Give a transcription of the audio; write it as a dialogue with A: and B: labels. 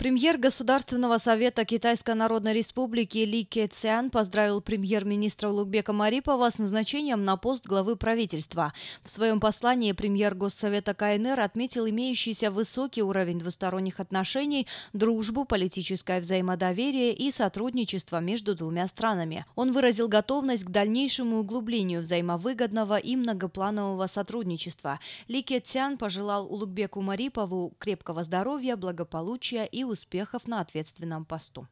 A: Премьер Государственного совета Китайской Народной Республики Ли Ке Цян поздравил премьер-министра Лукбека Марипова с назначением на пост главы правительства. В своем послании премьер Госсовета КНР отметил имеющийся высокий уровень двусторонних отношений, дружбу, политическое взаимодоверие и сотрудничество между двумя странами. Он выразил готовность к дальнейшему углублению взаимовыгодного и многопланового сотрудничества. Ли Ке Цян пожелал Улукбеку Марипову крепкого здоровья, благополучия и успехов на ответственном посту.